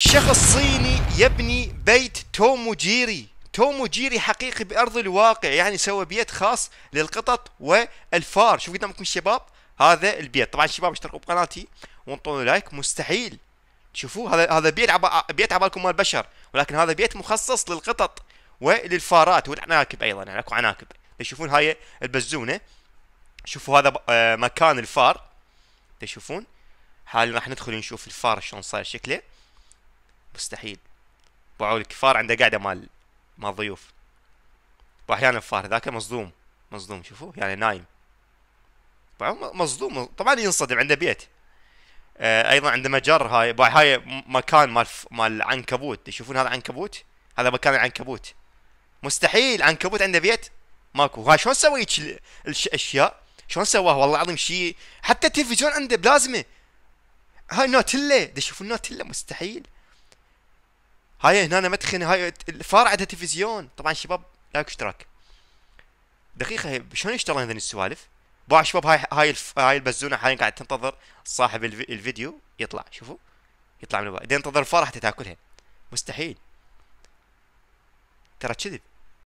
شخص صيني يبني بيت تومو جيري حقيقي بأرض الواقع يعني سوى بيت خاص للقطط والفار شوف قدامكم الشباب هذا البيت طبعا الشباب اشتركوا بقناتي وانطونوا لايك مستحيل شوفوا هذا هذا بيت عبا بيت عبالكم مال بشر ولكن هذا بيت مخصص للقطط وللفارات والعناكب ايضا يعني اكو عناكب تشوفون هاي البزونه شوفوا هذا آه، مكان الفار تشوفون حاليا راح ندخل نشوف الفار شلون صاير شكله مستحيل ابو الكفار عنده قاعده مال مال ضيوف واحيانا الفار ذاك مصدوم مصدوم شوفوا يعني نايم مصدوم طبعا ينصدم عنده بيت آه ايضا عنده مجر هاي هاي مكان مال مال عنكبوت تشوفون هذا عنكبوت هذا مكان العنكبوت مستحيل عنكبوت عنده بيت ماكو هاي شلون سوى هيك الاشياء شلون سواه والله العظيم شيء حتى التلفزيون عنده بلازمه هاي نوتيلا تشوفون نوتيلا مستحيل هاي هنا مدخنه هاي الفار عندها تلفزيون طبعا شباب لايك اشتراك دقيقه شلون يشتغلون هذين السوالف باع شباب هاي هاي الف... هاي البزونه حاليا قاعد تنتظر صاحب الفيديو يطلع شوفوا يطلع من الباب تنتظر الفار حتى تاكلها مستحيل ترى كذب